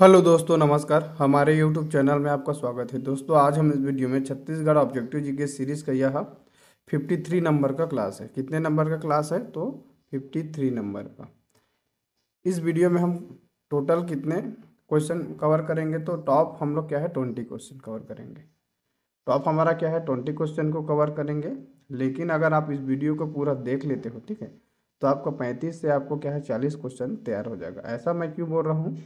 hello दोस्तों नमस्कार हमारे यूट्यूब चैनल में आपका स्वागत है दोस्तों आज हम इस वीडियो में छत्तीसगढ़ ऑब्जेक्टिव जी के सीरीज़ का यह 53 नंबर का क्लास है कितने नंबर का क्लास है तो 53 नंबर का इस वीडियो में हम टोटल कितने क्वेश्चन कवर करेंगे तो टॉप हम लोग क्या है ट्वेंटी क्वेश्चन कवर करेंगे टॉप हमारा क्या है ट्वेंटी क्वेश्चन को कवर करेंगे लेकिन अगर आप इस वीडियो को पूरा देख लेते हो ठीक है तो आपका पैंतीस से आपको क्या है चालीस क्वेश्चन तैयार हो जाएगा ऐसा मैं क्यों बोल रहा हूँ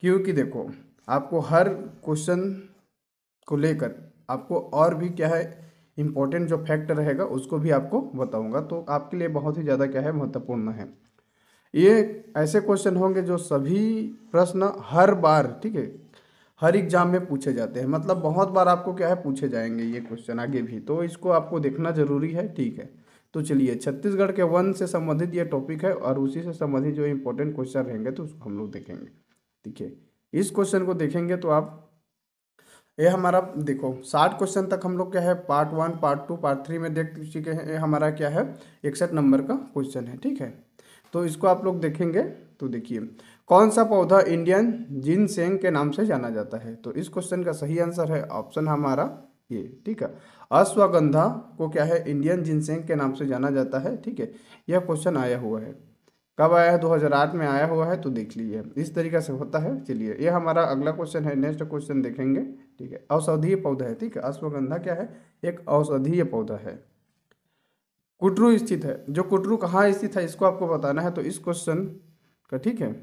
क्योंकि देखो आपको हर क्वेश्चन को लेकर आपको और भी क्या है इम्पोर्टेंट जो फैक्ट रहेगा उसको भी आपको बताऊंगा तो आपके लिए बहुत ही ज़्यादा क्या है महत्वपूर्ण है ये ऐसे क्वेश्चन होंगे जो सभी प्रश्न हर बार ठीक है हर एग्जाम में पूछे जाते हैं मतलब बहुत बार आपको क्या है पूछे जाएंगे ये क्वेश्चन आगे भी तो इसको आपको देखना जरूरी है ठीक है तो चलिए छत्तीसगढ़ के वन से संबंधित ये टॉपिक है और उसी से संबंधित जो इम्पोर्टेंट क्वेश्चन रहेंगे तो उसको हम लोग देखेंगे देखिए इस क्वेश्चन को देखेंगे तो आप ये हमारा देखो साठ क्वेश्चन तक हम लोग क्या है part one part two part three में देख चुके हैं ये हमारा क्या है इकसठ नंबर का क्वेश्चन है ठीक है तो इसको आप लोग देखेंगे तो देखिए कौन सा पौधा इंडियन जिन सेंग के नाम से जाना जाता है तो इस क्वेश्चन का सही आंसर है ऑप्शन हमारा ये ठीक है अश्वगंधा को क्या है इंडियन जिनसेंग के नाम से जाना जाता है ठीक है यह क्वेश्चन आया हुआ है कब आया है 2008 में आया हुआ है तो देख लीजिए इस तरीके से होता है चलिए ये हमारा अगला क्वेश्चन है नेक्स्ट क्वेश्चन देखेंगे ठीक है औषधीय पौधा है ठीक है अश्वगंधा क्या है एक औषधीय पौधा है कुटरू स्थित है जो कुटरू कहाँ स्थित है इसको आपको बताना है तो इस क्वेश्चन का ठीक है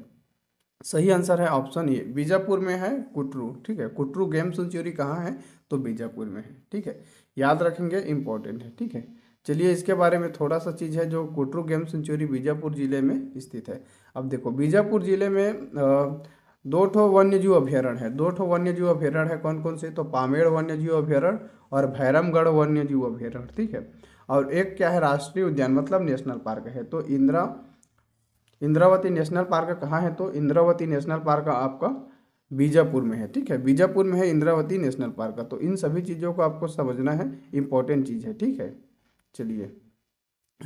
सही आंसर है ऑप्शन ये बीजापुर में है कुटरू ठीक है कुटरू गेम सेंचुरी कहाँ है तो बीजापुर में है ठीक है याद रखेंगे इंपॉर्टेंट है ठीक है चलिए इसके बारे में थोड़ा सा चीज़ है जो कोटरू गेम सेंचुरी बीजापुर ज़िले में स्थित है अब देखो बीजापुर ज़िले में आ, दो ठो वन्य जीव अभ्यारण्य है दो ठो वन्य जीव अभ्यारण्य है कौन कौन से तो पामेड़ वन्य जीव अभ्यारण्य और भैरमगढ़ वन्य जीव अभ्यारण्य ठीक है और एक क्या है राष्ट्रीय उद्यान मतलब नेशनल पार्क है तो इंदिरा इंद्रावती नेशनल पार्क कहाँ है तो इंद्रावती नेशनल पार्क आपका बीजापुर में है ठीक है बीजापुर में है इंद्रावती नेशनल पार्क तो इन सभी चीज़ों को आपको समझना है इंपॉर्टेंट चीज़ है ठीक है चलिए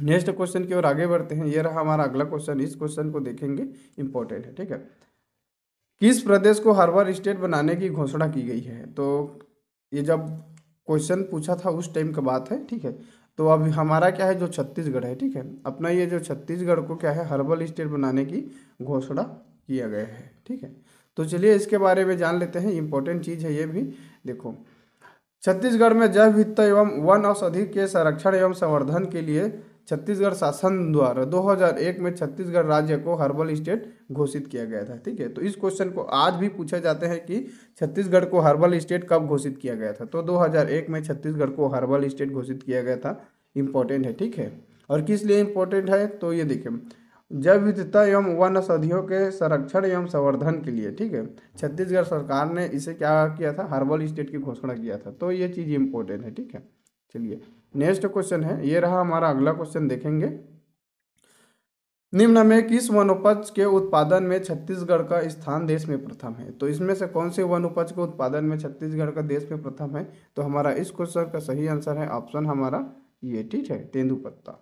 नेक्स्ट क्वेश्चन की ओर आगे बढ़ते हैं ये रहा हमारा अगला क्वेश्चन इस क्वेश्चन को देखेंगे इंपॉर्टेंट है ठीक है किस प्रदेश को हार्बर स्टेट बनाने की घोषणा की गई है तो ये जब क्वेश्चन पूछा था उस टाइम का बात है ठीक है तो अब हमारा क्या है जो छत्तीसगढ़ है ठीक है अपना ये जो छत्तीसगढ़ को क्या है हर्बल स्टेट बनाने की घोषणा किया गया है ठीक है तो चलिए इसके बारे में जान लेते हैं इम्पोर्टेंट चीज़ है ये भी देखो छत्तीसगढ़ में जैव विविधता एवं वन औषधि के संरक्षण एवं संवर्धन के लिए छत्तीसगढ़ शासन द्वारा 2001 में छत्तीसगढ़ राज्य को हर्बल स्टेट घोषित किया गया था ठीक है तो इस क्वेश्चन को आज भी पूछे जाते हैं कि छत्तीसगढ़ को हर्बल स्टेट कब घोषित किया गया था तो 2001 में छत्तीसगढ़ को हर्बल स्टेट घोषित किया गया था इम्पोर्टेंट है ठीक है और किस लिए इम्पोर्टेंट है तो ये देखें जैव विविधता एवं वन औषधियों के संरक्षण एवं संवर्धन के लिए ठीक है छत्तीसगढ़ सरकार ने इसे क्या किया था हर्बल स्टेट की घोषणा किया था तो ये चीज़ इंपॉर्टेंट है ठीक है चलिए नेक्स्ट क्वेश्चन है ये रहा हमारा अगला क्वेश्चन देखेंगे निम्न में किस वनोपज के उत्पादन में छत्तीसगढ़ का स्थान देश में प्रथम है तो इसमें से कौन से वनोपज के उत्पादन में छत्तीसगढ़ का देश में प्रथम है तो हमारा इस क्वेश्चन का सही आंसर है ऑप्शन हमारा ये ठीक है तेंदुपत्ता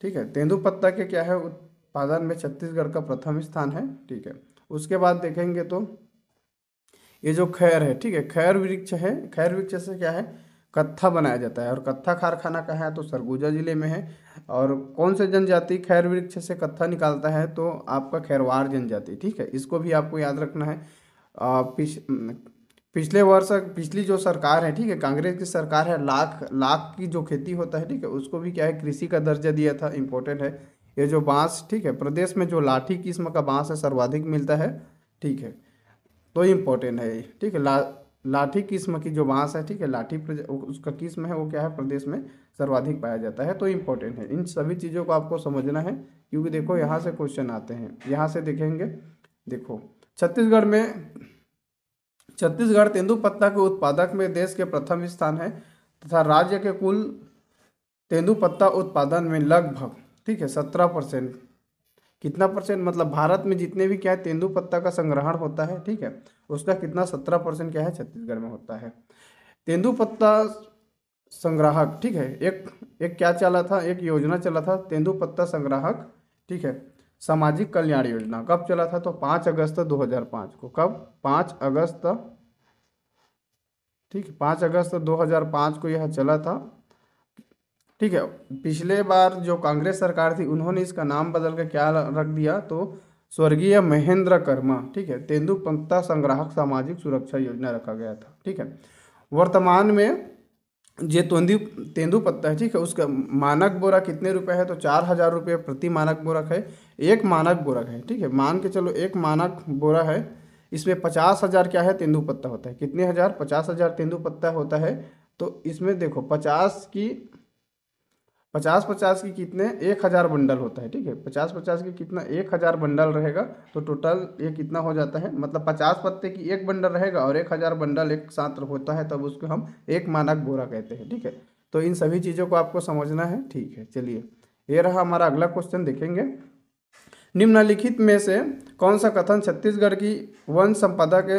ठीक है तेंदुपत्ता के क्या है उत्पादन में छत्तीसगढ़ का प्रथम स्थान है ठीक है उसके बाद देखेंगे तो ये जो खैर है ठीक है खैर वृक्ष है खैर वृक्ष से क्या है कत्था बनाया जाता है और कत्था कारखाना कहाँ है तो सरगुजा जिले में है और कौन से जनजाति खैर वृक्ष से कत्था निकालता है तो आपका खैरवार जनजाति ठीक है इसको भी आपको याद रखना है आ, पिछ पिछले वर्ष पिछली जो सरकार है ठीक है कांग्रेस की सरकार है लाख लाख की जो खेती होता है ठीक है उसको भी क्या है कृषि का दर्जा दिया था इम्पोर्टेंट है ये जो बांस ठीक है प्रदेश में जो लाठी किस्म का बांस है सर्वाधिक मिलता है ठीक है तो इम्पोर्टेंट है ये ठीक है ला लाठी किस्म की जो बांस है ठीक है लाठी उसका किस्म है वो क्या है प्रदेश में सर्वाधिक पाया जाता है तो इम्पोर्टेंट है इन सभी चीज़ों को आपको समझना है क्योंकि देखो यहाँ से क्वेश्चन आते हैं यहाँ से देखेंगे देखो छत्तीसगढ़ में छत्तीसगढ़ तेंदुपत्ता के उत्पादक में देश के प्रथम स्थान है तथा राज्य के कुल तेंदुपत्ता उत्पादन में लगभग ठीक है सत्रह परसेंट कितना परसेंट मतलब भारत में जितने भी क्या है तेंदुपत्ता का संग्रहण होता है ठीक है उसका कितना सत्रह परसेंट क्या है छत्तीसगढ़ में होता है तेंदुपत्ता संग्राहक ठीक है एक एक क्या चला था एक योजना चला था तेंदुपत्ता संग्राहक ठीक है सामाजिक कल्याण योजना कब चला था तो पाँच अगस्त 2005 को कब पाँच अगस्त ठीक पाँच अगस्त 2005 को यह चला था ठीक है पिछले बार जो कांग्रेस सरकार थी उन्होंने इसका नाम बदल के क्या रख दिया तो स्वर्गीय महेंद्र कर्मा ठीक है तेंदुपत्ता संग्राहक सामाजिक सुरक्षा योजना रखा गया था ठीक है वर्तमान में जे तेंदू तेंदू पत्ता है ठीक है उसका मानक बोरा कितने रुपए है तो चार हज़ार रुपये प्रति मानक बोरा है एक मानक बोरा है ठीक है मान के चलो एक मानक बोरा है इसमें पचास हज़ार क्या है तेंदू पत्ता होता है कितने हज़ार पचास हज़ार तेंदू पत्ता होता है तो इसमें देखो पचास की पचास पचास की कितने एक हज़ार बंडल होता है ठीक है पचास पचास की कितना एक हज़ार बंडल रहेगा तो टोटल ये कितना हो जाता है मतलब पचास पत्ते की एक बंडल रहेगा और एक हज़ार बंडल एक साथ होता है तब उसको हम एक मानक बोरा कहते हैं ठीक है तो इन सभी चीज़ों को आपको समझना है ठीक है चलिए ये रहा हमारा अगला क्वेश्चन देखेंगे निम्नलिखित में से कौन सा कथन छत्तीसगढ़ की वन संपदा के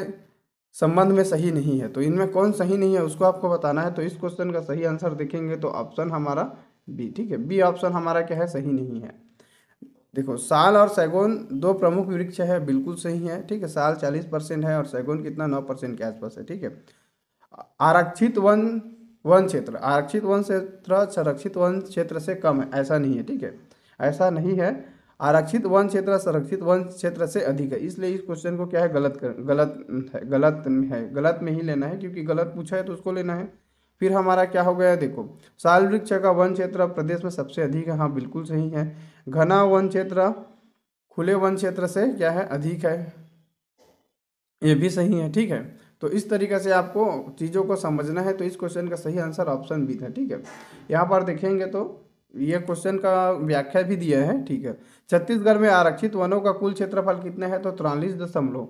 संबंध में सही नहीं है तो इनमें कौन सही नहीं है उसको आपको बताना है तो इस क्वेश्चन का सही आंसर देखेंगे तो ऑप्शन हमारा बी ठीक है बी ऑप्शन हमारा क्या है सही नहीं है देखो साल और सैगोन दो प्रमुख वृक्ष है बिल्कुल सही है ठीक है साल चालीस परसेंट है और सैगोन कितना नौ परसेंट के आसपास है ठीक है आरक्षित वन वन क्षेत्र आरक्षित वन क्षेत्र संरक्षित वन क्षेत्र से कम है ऐसा नहीं है ठीक है ऐसा नहीं है आरक्षित वन क्षेत्र संरक्षित वन क्षेत्र से अधिक है इसलिए इस क्वेश्चन को क्या है गलत कर गलत है गलत है गलत में ही लेना है क्योंकि गलत पूछा है तो उसको लेना है फिर हमारा क्या हो गया देखो साल वृक्ष का वन क्षेत्र प्रदेश में सबसे अधिक है हाँ बिल्कुल सही है घना वन क्षेत्र खुले वन क्षेत्र से क्या है अधिक है ये भी सही है ठीक है तो इस तरीके से आपको चीज़ों को समझना है तो इस क्वेश्चन का सही आंसर ऑप्शन बी था ठीक है यहाँ पर देखेंगे तो ये क्वेश्चन का व्याख्या भी दिया है ठीक है छत्तीसगढ़ में आरक्षित वनों का कुल क्षेत्रफल कितना है तो तिरालीस दशमलव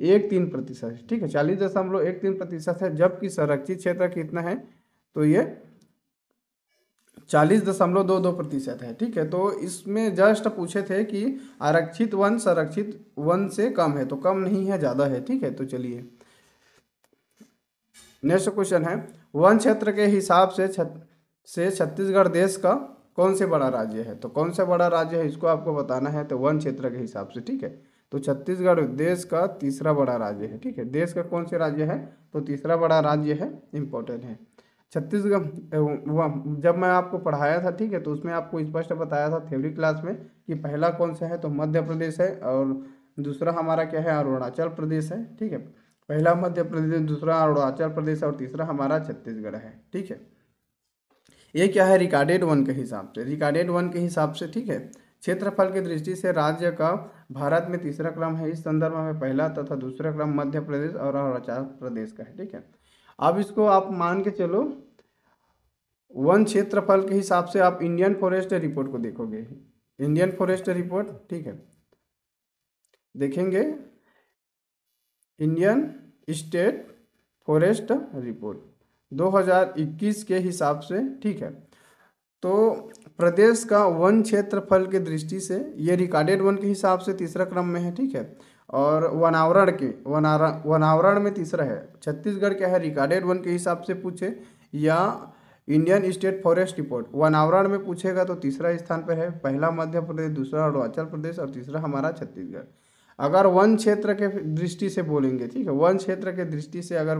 एक तीन प्रतिशत ठीक है चालीस दशमलव एक तीन प्रतिशत है जबकि संरक्षित क्षेत्र कितना है तो ये चालीस दशमलव दो दो प्रतिशत है ठीक है तो इसमें जस्ट पूछे थे कि आरक्षित वन संरक्षित वन से कम है तो कम नहीं है ज़्यादा है ठीक है तो चलिए नेक्स्ट क्वेश्चन है वन क्षेत्र के हिसाब से छत से छत्तीसगढ़ देश का कौन से बड़ा राज्य है तो कौन सा बड़ा राज्य है इसको आपको बताना है तो वन क्षेत्र के हिसाब से ठीक है तो छत्तीसगढ़ देश का तीसरा बड़ा राज्य है ठीक है देश का कौन से राज्य है तो तीसरा बड़ा राज्य है इम्पोर्टेंट है छत्तीसगढ़ जब मैं आपको पढ़ाया था ठीक है तो उसमें आपको स्पष्ट बताया था थ्योरी क्लास में कि पहला कौन सा है तो मध्य प्रदेश है और दूसरा हमारा क्या है अरुणाचल प्रदेश है ठीक है पहला मध्य प्रदेश दूसरा अरुणाचल प्रदेश और तीसरा हमारा छत्तीसगढ़ है ठीक है ये क्या है रिकॉर्डेड वन के हिसाब से रिकॉर्डेड वन के हिसाब से ठीक है क्षेत्रफल की दृष्टि से राज्य का भारत में तीसरा क्रम है इस संदर्भ में पहला तथा दूसरा क्रम मध्य प्रदेश और अरुणाचल प्रदेश का है ठीक है अब इसको आप मान के चलो वन क्षेत्रफल के हिसाब से आप इंडियन फॉरेस्ट रिपोर्ट को देखोगे इंडियन फॉरेस्ट रिपोर्ट ठीक है देखेंगे इंडियन स्टेट फॉरेस्ट रिपोर्ट 2021 के हिसाब से ठीक है तो प्रदेश का वन क्षेत्रफल के दृष्टि से ये रिकॉर्डेड वन के हिसाब से तीसरा क्रम में है ठीक है और वनावरण के वनावरण वनावरण में तीसरा है छत्तीसगढ़ क्या है रिकॉर्डेड वन के हिसाब से पूछे या इंडियन स्टेट फॉरेस्ट रिपोर्ट वनावरण में पूछेगा तो तीसरा स्थान पर है पहला मध्य प्रदेश दूसरा अरुणाचल प्रदेश और तीसरा हमारा छत्तीसगढ़ अगर वन क्षेत्र के दृष्टि से बोलेंगे ठीक है वन क्षेत्र के दृष्टि से अगर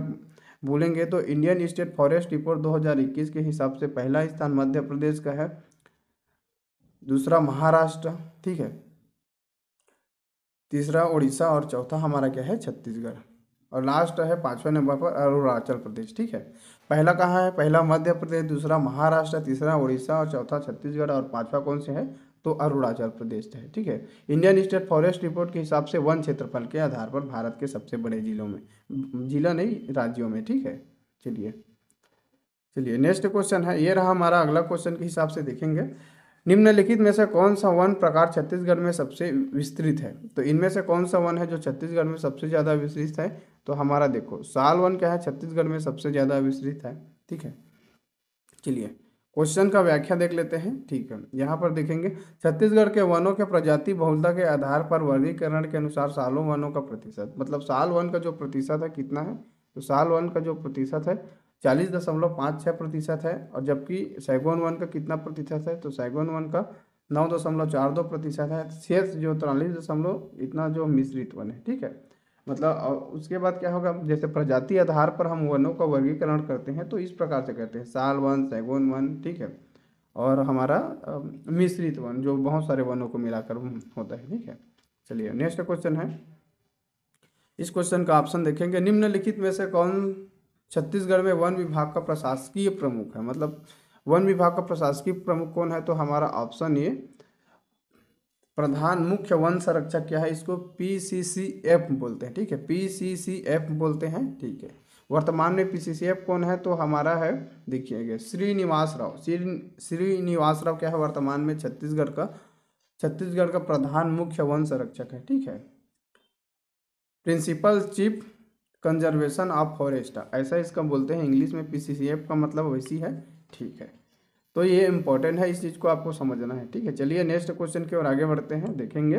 बोलेंगे तो इंडियन स्टेट फॉरेस्ट रिपोर्ट 2021 के हिसाब से पहला स्थान मध्य प्रदेश का है दूसरा महाराष्ट्र ठीक है तीसरा उड़ीसा और चौथा हमारा क्या है छत्तीसगढ़ और लास्ट है पाँचवें नंबर पर अरुणाचल प्रदेश ठीक है पहला कहाँ है पहला मध्य प्रदेश दूसरा महाराष्ट्र तीसरा उड़ीसा और चौथा छत्तीसगढ़ और पाँचवा कौन से है तो अरुणाचल प्रदेश है ठीक है इंडियन स्टेट फॉरेस्ट रिपोर्ट के हिसाब से वन क्षेत्रफल के आधार पर भारत के सबसे बड़े जिलों में जिला नहीं राज्यों में ठीक है चलिए चलिए नेक्स्ट क्वेश्चन है ये रहा हमारा अगला क्वेश्चन के हिसाब से देखेंगे निम्नलिखित में से कौन सा वन प्रकार छत्तीसगढ़ में सबसे विस्तृत है तो इनमें से कौन सा वन है जो छत्तीसगढ़ में सबसे ज़्यादा विस्तृत है तो हमारा देखो साल वन क्या है छत्तीसगढ़ में सबसे ज़्यादा विस्तृत है ठीक है चलिए क्वेश्चन का व्याख्या देख लेते हैं ठीक है यहाँ पर देखेंगे छत्तीसगढ़ के वनों के प्रजाति बहुलता के आधार पर वर्गीकरण के अनुसार सालों वनों का प्रतिशत मतलब साल वन का जो प्रतिशत है कितना है तो साल वन का जो प्रतिशत है चालीस दशमलव पाँच छः प्रतिशत है और जबकि सैगोन वन का कितना प्रतिशत है तो सैगोन वन का नौ दशमलव चार दो प्रतिशत है शेष जो तिरालीस दशमलव इतना जो मिश्रित वन है ठीक है मतलब और उसके बाद क्या होगा जैसे प्रजाति आधार पर हम वनों का वर्गीकरण करते हैं तो इस प्रकार से करते हैं साल वन सैगोन वन ठीक है और हमारा मिश्रित वन जो बहुत सारे वनों को मिलाकर होता है ठीक है चलिए नेक्स्ट क्वेश्चन है इस क्वेश्चन का ऑप्शन देखेंगे निम्नलिखित में से कौन छत्तीसगढ़ में वन विभाग का प्रशासकीय प्रमुख है मतलब वन विभाग का प्रशासकीय प्रमुख कौन है तो हमारा ऑप्शन ये प्रधान मुख्य वन संरक्षक क्या है इसको पीसीसीएफ बोलते हैं ठीक है पीसीसीएफ बोलते हैं ठीक है वर्तमान में पीसीसीएफ कौन है तो हमारा है देखिएगा श्रीनिवास राव श्री श्रीनिवास राव क्या है वर्तमान में छत्तीसगढ़ का छत्तीसगढ़ का प्रधान मुख्य वन संरक्षक है ठीक है principal chief conservation of forest ऐसा इसका बोलते हैं इंग्लिश में पीसीसीएफ का मतलब वैसी है ठीक है तो ये इंपॉर्टेंट है इस चीज़ को आपको समझना है ठीक है चलिए नेक्स्ट क्वेश्चन की ओर आगे बढ़ते हैं देखेंगे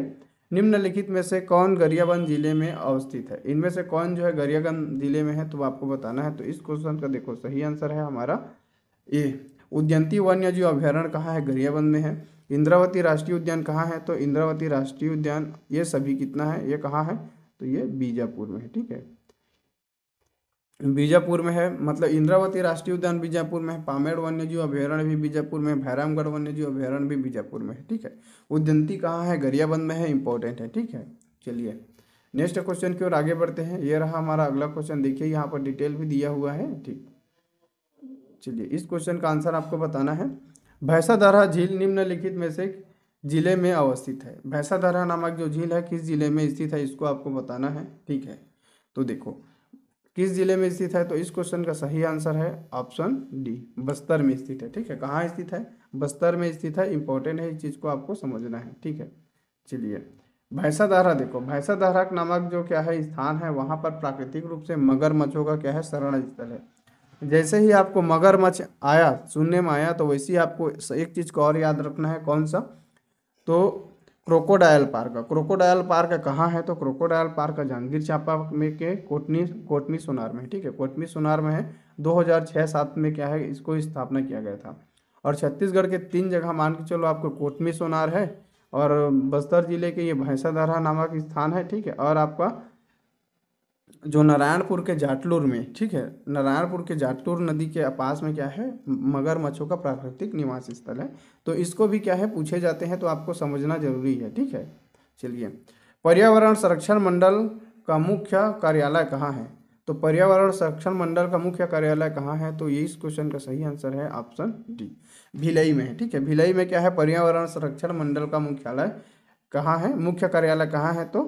निम्नलिखित में से कौन गरियाबंद जिले में अवस्थित है इनमें से कौन जो है गरियागंज जिले में है तो आपको बताना है तो इस क्वेश्चन का देखो सही आंसर है हमारा ए उद्यंती वन्य जीव अभ्यारण्य कहाँ है गरियाबंद में है इंद्रावती राष्ट्रीय उद्यान कहाँ है तो इंद्रावती राष्ट्रीय उद्यान ये सभी कितना है ये कहाँ है तो ये बीजापुर में है ठीक है बीजापुर में है मतलब इंद्रावती राष्ट्रीय उद्यान बीजापुर में है पामेड़ वन्यजीव अभ्यारण्य भी बीजापुर में है भैरामगढ़ वन्यजीव अभ्यारण्य भी बीजापुर में है ठीक है उद्यंती कहाँ है गरियाबंद में है इंपॉर्टेंट है ठीक है चलिए नेक्स्ट क्वेश्चन की ओर आगे बढ़ते हैं ये रहा हमारा अगला क्वेश्चन देखिए यहाँ पर डिटेल भी दिया हुआ है ठीक चलिए इस क्वेश्चन का आंसर आपको बताना है भैंसाधारा झील निम्नलिखित में से जिले में अवस्थित है भैंसाधारा नामक जो झील है किस जिले में स्थित है इसको आपको बताना है ठीक है तो देखो किस जिले में स्थित है तो इस क्वेश्चन का सही आंसर है ऑप्शन डी बस्तर में स्थित है ठीक है कहाँ स्थित है बस्तर में स्थित है इंपॉर्टेंट है इस चीज़ को आपको समझना है ठीक है चलिए भैंसा दहरा देखो भैंसा दहरा नामक जो क्या है स्थान है वहाँ पर प्राकृतिक रूप से मगरमच्छों का क्या है शरण स्थल है जैसे ही आपको मगरमच्छ आया सुनने में आया तो वैसे ही आपको एक चीज़ को और याद रखना है कौन सा तो क्रोकोडायल पार्क क्रोकोडायल पार्क कहाँ है तो क्रोकोडायल पार्क जहांगीर चांपा में के कोटनी कोटमी सोनार में ठीक है कोटमी सोनार में है 2006 सात में क्या है इसको स्थापना किया गया था और छत्तीसगढ़ के तीन जगह मान के चलो आपको कोटमी सोनार है और बस्तर जिले के ये भैंसादरहा नामक स्थान है ठीक है और आपका जो नारायणपुर के जाटलूर में ठीक है नारायणपुर के जाटलूर नदी के पास में क्या है मगरमच्छों का प्राकृतिक निवास स्थल है तो इसको भी क्या है पूछे जाते हैं तो आपको समझना जरूरी है ठीक है चलिए पर्यावरण संरक्षण मंडल का मुख्य कार्यालय कहाँ है तो पर्यावरण संरक्षण मंडल का मुख्य कार्यालय कहाँ है तो ये इस क्वेश्चन का सही आंसर है ऑप्शन डी भिलई में है ठीक है भिलई में क्या है पर्यावरण संरक्षण मंडल का मुख्यालय कहाँ है मुख्य कार्यालय कहाँ है तो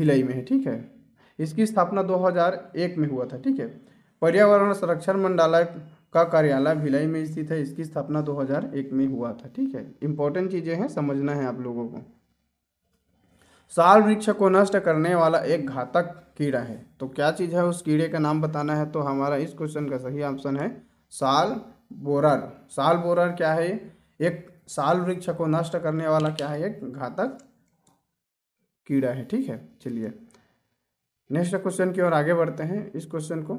भिलई में है ठीक है इसकी स्थापना 2001 में हुआ था ठीक है पर्यावरण संरक्षण मंडलाय का कार्यालय भिलाई में स्थित है इसकी स्थापना 2001 में हुआ था ठीक है इंपॉर्टेंट चीज़ें हैं समझना है आप लोगों को साल वृक्ष को नष्ट करने वाला एक घातक कीड़ा है तो क्या चीज़ है उस कीड़े का नाम बताना है तो हमारा इस क्वेश्चन का सही ऑप्शन है साल बोरर साल बोरर क्या है एक साल वृक्ष को नष्ट करने वाला क्या है एक घातक कीड़ा है ठीक है चलिए नेक्स्ट क्वेश्चन की ओर आगे बढ़ते हैं इस क्वेश्चन को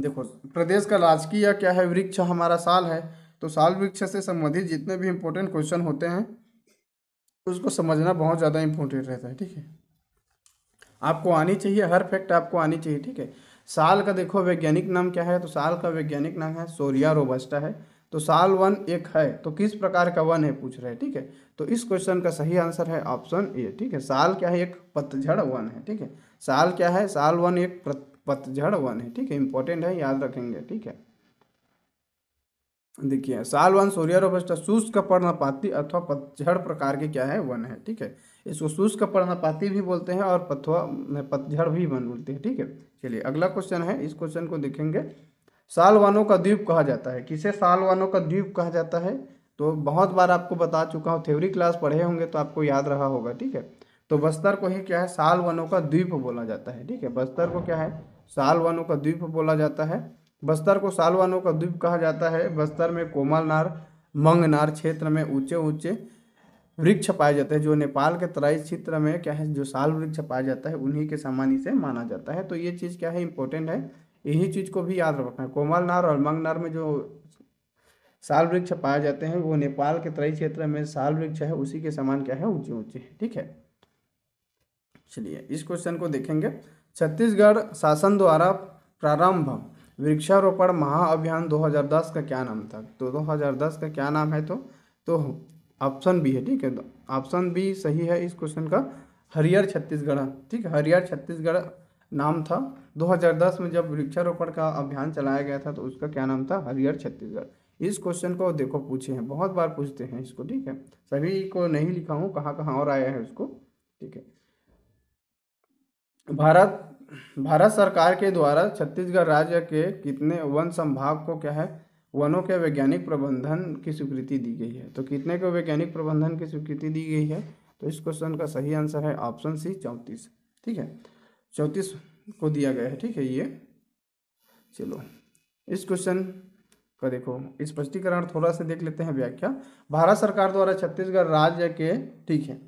देखो प्रदेश का राजकीय क्या है वृक्ष हमारा साल है तो साल वृक्ष से संबंधित जितने भी इम्पोर्टेंट क्वेश्चन होते हैं उसको समझना बहुत ज़्यादा इम्पोर्टेंट रहता है ठीक है आपको आनी चाहिए हर फैक्ट आपको आनी चाहिए ठीक है साल का देखो वैज्ञानिक नाम क्या है तो साल का वैज्ञानिक नाम है सोरिया रोबस्टा है तो साल वन एक है तो किस प्रकार का वन है पूछ रहे हैं ठीक है तो इस क्वेश्चन का सही आंसर है ऑप्शन ए ठीक है साल क्या है एक पतझड़ वन है ठीक है साल क्या है साल वन एक पतझड़ वन है ठीक है इंपॉर्टेंट है याद रखेंगे ठीक है देखिए साल वन सूर्य शुष्क पर्णपाती अथवा पतझड़ प्रकार के क्या है वन है ठीक है इसको शुष्क पर्णपाती भी बोलते हैं और पथवा पतझड़ भी वन बोलते हैं ठीक है चलिए अगला क्वेश्चन है इस क्वेश्चन को देखेंगे साल वनों का द्वीप कहा जाता है किसे साल वनों का द्वीप कहा जाता है तो बहुत बार आपको बता चुका हूँ थ्योरी क्लास पढ़े होंगे तो आपको याद रहा होगा ठीक है तो बस्तर को ही क्या है साल वनों का द्वीप बोला जाता है ठीक है बस्तर को क्या है साल वनों का द्वीप बोला जाता है बस्तर को साल वनों का द्वीप कहा जाता है बस्तर में कोमलनार मंगनार क्षेत्र में ऊंचे ऊंचे वृक्ष पाए जाते हैं जो नेपाल के तराई क्षेत्र में क्या है जो साल वृक्ष पाया जाता है उन्हीं के समान इसे माना जाता है तो ये चीज़ क्या है इंपॉर्टेंट है यही चीज़ को भी याद रखना है कोमल नार और मंगनार में जो साल वृक्ष पाए जाते हैं वो नेपाल के तराई क्षेत्र में साल वृक्ष है उसी के समान क्या है ऊंचे ऊंचे ठीक है चलिए इस क्वेश्चन को देखेंगे छत्तीसगढ़ शासन द्वारा प्रारंभ वृक्षारोपण महाअभियान 2010 का क्या नाम था तो 2010 का क्या नाम है तो तो ऑप्शन बी है ठीक है ऑप्शन तो बी सही है इस क्वेश्चन का हरियर छत्तीसगढ़ ठीक है हरियर छत्तीसगढ़ नाम था 2010 में जब वृक्षारोपण का अभियान चलाया गया था तो उसका क्या नाम था हरियर छत्तीसगढ़ इस क्वेश्चन को देखो पूछे हैं बहुत बार पूछते हैं इसको ठीक है सभी को नहीं लिखा हूँ कहाँ कहाँ और आया है उसको ठीक है भारत भारत सरकार के द्वारा छत्तीसगढ़ राज्य के कितने वन संभाग को क्या है वनों के वैज्ञानिक प्रबंधन की स्वीकृति दी गई है तो कितने को वैज्ञानिक प्रबंधन की स्वीकृति दी गई है तो इस क्वेश्चन का सही आंसर है ऑप्शन सी चौंतीस ठीक है चौंतीस को दिया गया है ठीक है ये चलो इस क्वेश्चन का देखो स्पष्टीकरण थोड़ा सा देख लेते हैं व्याख्या भारत सरकार द्वारा छत्तीसगढ़ राज्य के ठीक है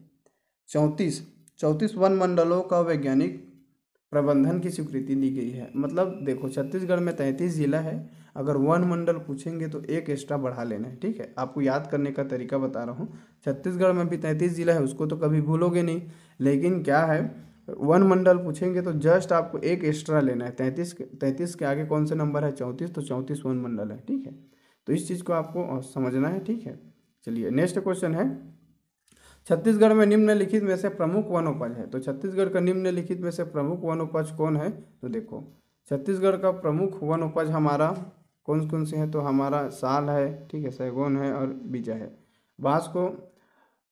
चौंतीस चौंतीस वन मंडलों का वैज्ञानिक प्रबंधन की स्वीकृति दी गई है मतलब देखो छत्तीसगढ़ में तैंतीस जिला है अगर वन मंडल पूछेंगे तो एक एक्स्ट्रा बढ़ा लेना है ठीक है आपको याद करने का तरीका बता रहा हूँ छत्तीसगढ़ में भी तैंतीस जिला है उसको तो कभी भूलोगे नहीं लेकिन क्या है वन मंडल पूछेंगे तो जस्ट आपको एक एक्स्ट्रा लेना है तैंतीस तैंतीस के आगे कौन से नंबर है चौंतीस तो चौंतीस वन मंडल है ठीक है तो इस चीज़ को आपको समझना है ठीक है चलिए नेक्स्ट क्वेश्चन है छत्तीसगढ़ में निम्नलिखित में से प्रमुख वनोपज है तो छत्तीसगढ़ का निम्नलिखित में से प्रमुख वनोपज कौन है तो देखो छत्तीसगढ़ का प्रमुख वनोपज हमारा कौन कौन से हैं तो हमारा साल है ठीक है सैगोन है और बीजा है बाँस को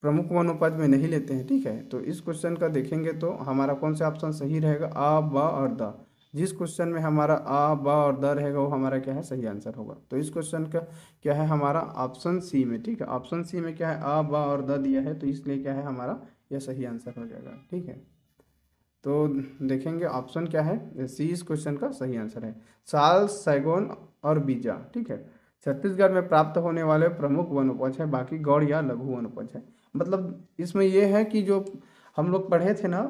प्रमुख वनोपज में नहीं लेते हैं ठीक है तो इस क्वेश्चन का देखेंगे तो हमारा कौन सा ऑप्शन सही रहेगा आ ब और द जिस क्वेश्चन में हमारा आ बा और द रहेगा वो हमारा क्या है सही आंसर होगा तो इस क्वेश्चन का क्या है हमारा ऑप्शन सी में ठीक है ऑप्शन सी में क्या है आ बा और द दिया है तो इसलिए क्या है हमारा यह सही आंसर हो जाएगा ठीक है तो देखेंगे ऑप्शन क्या है सी इस क्वेश्चन का सही आंसर है साल सैगोन और बीजा ठीक है छत्तीसगढ़ में प्राप्त होने वाले प्रमुख वन है बाकी गौड़ या लघु वन है मतलब इसमें यह है कि जो हम लोग पढ़े थे ना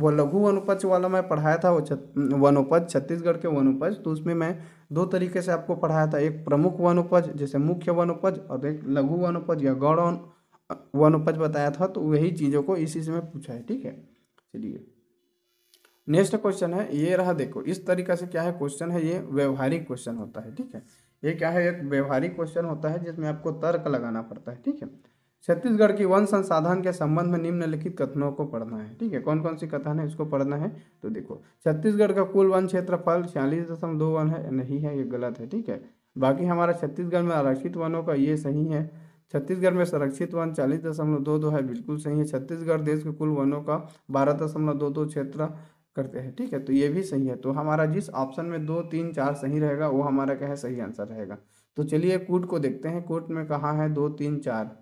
वो लघु वनोपज वाला मैं पढ़ाया था वो वनोपज छत्तीसगढ़ के वनोपज तो उसमें मैं दो तरीके से आपको पढ़ाया था एक प्रमुख वनोपज जैसे मुख्य वनोपज और एक लघु वनोपज या गौड़ वनोपज बताया था तो वही चीज़ों को इसी से मैं पूछा है ठीक है चलिए नेक्स्ट क्वेश्चन है ये रहा देखो इस तरीका से क्या है क्वेश्चन है ये व्यवहारिक क्वेश्चन होता है ठीक है ये क्या है एक व्यवहारिक क्वेश्चन होता है जिसमें आपको तर्क लगाना पड़ता है ठीक है छत्तीसगढ़ की वन संसाधन के संबंध में निम्नलिखित कथनों को पढ़ना है ठीक है कौन कौन सी कथन है इसको पढ़ना है तो देखो छत्तीसगढ़ का कुल वन क्षेत्रफल छियालीस दशमलव दो वन है नहीं है ये गलत है ठीक है बाकी हमारा छत्तीसगढ़ में आरक्षित वनों का ये सही है छत्तीसगढ़ में संरक्षित वन चालीस दशमलव दो दो है बिल्कुल सही है छत्तीसगढ़ देश के कुल वनों का बारह दशमलव दो दो क्षेत्र करते हैं ठीक है तो ये भी सही है तो हमारा जिस ऑप्शन में दो तीन चार सही रहेगा वो हमारा क्या है सही आंसर रहेगा तो चलिए कूट को देखते हैं कूट में कहाँ है दो तीन चार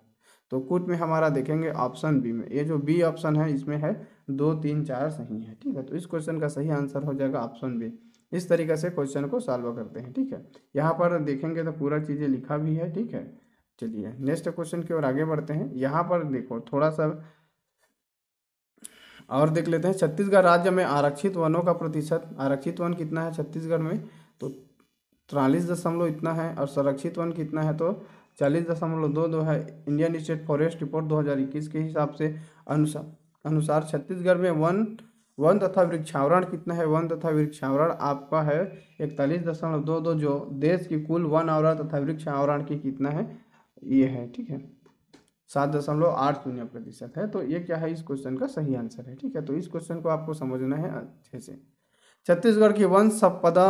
तो कुट में हमारा देखेंगे ऑप्शन बी में ये जो बी ऑप्शन है इसमें है दो तीन चार सही है ठीक है तो इस क्वेश्चन का सही आंसर हो जाएगा ऑप्शन बी इस तरीके से क्वेश्चन को सॉल्व करते हैं ठीक है यहाँ पर देखेंगे तो पूरा चीज़ें लिखा भी है ठीक है चलिए नेक्स्ट क्वेश्चन की ओर आगे बढ़ते हैं यहाँ पर देखो थोड़ा सा और देख लेते हैं छत्तीसगढ़ राज्य में आरक्षित वनों का प्रतिशत आरक्षित वन कितना है छत्तीसगढ़ में तो तिरालीस दशमलव इतना है और संरक्षित वन कितना है तो चालीस दशमलव दो दो है इंडियन स्टेट फॉरेस्ट रिपोर्ट 2021 के हिसाब से अनुसार अनुसार छत्तीसगढ़ में वन वन तथा वृक्षावरण कितना है वन तथा वृक्षावरण आपका है इकतालीस दशमलव दो दो जो देश की कुल वन आवरण तथा वृक्षावरण की कितना है ये है ठीक है सात दशमलव आठ शून्य प्रतिशत है तो ये क्या है इस क्वेश्चन का सही आंसर है ठीक है तो इस क्वेश्चन को आपको समझना है अच्छे से छत्तीसगढ़ की वन संपदा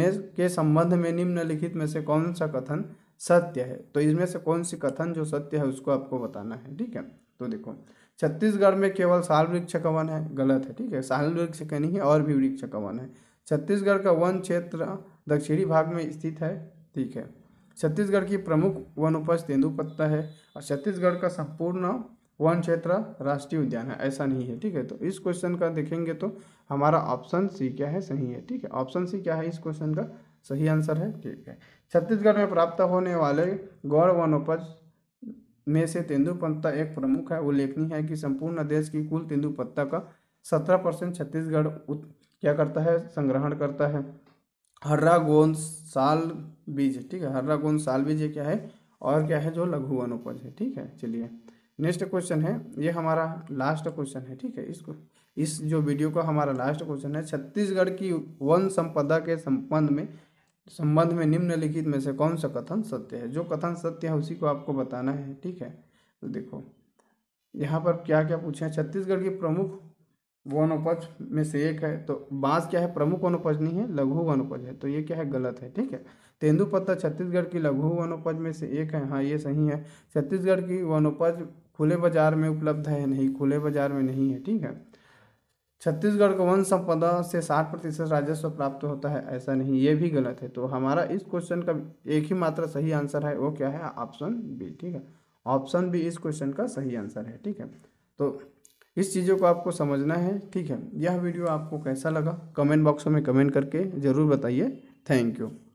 में के संबंध में निम्नलिखित में से कौन सा कथन सत्य है तो इसमें से कौन सी कथन जो सत्य है उसको आपको बताना है ठीक है तो देखो छत्तीसगढ़ में केवल साल वृक्ष का वन है गलत है ठीक है साल वृक्ष का नहीं है और भी वृक्ष का वन है छत्तीसगढ़ का वन क्षेत्र दक्षिणी भाग में स्थित है ठीक है छत्तीसगढ़ की प्रमुख वन उपज तेंदुपत्ता है और छत्तीसगढ़ का संपूर्ण वन क्षेत्र राष्ट्रीय उद्यान है ऐसा नहीं है ठीक है तो इस क्वेश्चन का देखेंगे तो हमारा ऑप्शन सी क्या है सही है ठीक है ऑप्शन सी क्या है इस क्वेश्चन का सही आंसर है ठीक है छत्तीसगढ़ में प्राप्त होने वाले गौर वनोपज में से तेंदु पत्ता एक प्रमुख है उल्लेखनीय है कि संपूर्ण देश की कुल तेंदु पत्ता का सत्रह परसेंट छत्तीसगढ़ क्या करता है संग्रहण करता है हर्रा गोंद साल बीज ठीक है हर्रा गोंद साल बीज ये क्या है और क्या है जो लघु वनोपज है ठीक है चलिए नेक्स्ट क्वेश्चन है ये हमारा लास्ट क्वेश्चन है ठीक है इसको इस जो वीडियो का हमारा लास्ट क्वेश्चन है छत्तीसगढ़ की वन संपदा के संबंध में संबंध में निम्नलिखित में से कौन सा कथन सत्य है जो कथन सत्य है उसी को आपको बताना है ठीक है तो देखो यहाँ पर क्या क्या पूछे हैं छत्तीसगढ़ की प्रमुख वनोपज में से एक है तो बांस क्या है प्रमुख वनोपज नहीं है लघु वनोपज है तो ये क्या है गलत है ठीक है तेंदु पत्ता छत्तीसगढ़ की लघु वनोपज में से एक है हाँ ये सही है छत्तीसगढ़ की वनोपज खुले बाजार में उपलब्ध है नहीं खुले बाजार में नहीं है ठीक है छत्तीसगढ़ को वन संपदा से साठ प्रतिशत राजस्व प्राप्त होता है ऐसा नहीं ये भी गलत है तो हमारा इस क्वेश्चन का एक ही मात्र सही आंसर है वो क्या है ऑप्शन बी ठीक है ऑप्शन बी इस क्वेश्चन का सही आंसर है ठीक है तो इस चीज़ों को आपको समझना है ठीक है यह वीडियो आपको कैसा लगा कमेंट बॉक्स में कमेंट करके ज़रूर बताइए थैंक यू